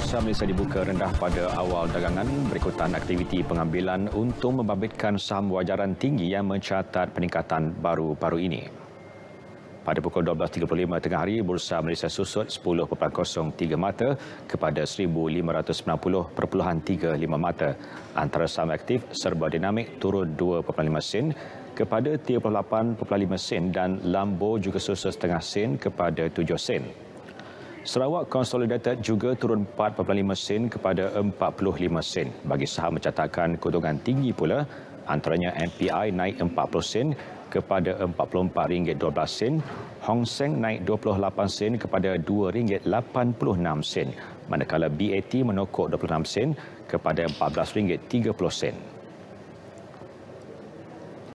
Bursa Malaysia dibuka rendah pada awal dagangan berikutan aktiviti pengambilan untung membabitkan saham wajaran tinggi yang mencatat peningkatan baru-baru ini. Pada pukul 12.35 tengah hari, Bursa Malaysia susut 10.03 mata kepada 1,590.35 mata. Antara saham aktif serba dinamik turun 2.5 sen kepada 38.5 sen dan Lambo juga susut setengah sen kepada 7 sen. Sarawak Consolidated juga turun 4.5 sen kepada 45 sen. Bagi saham mencatatkan keuntungan tinggi pula, antaranya MPI naik 40 sen kepada RM44.12 sen, Hong Seng naik 28 sen kepada RM2.86 sen, manakala BAT menokok 26 sen kepada RM14.30 sen.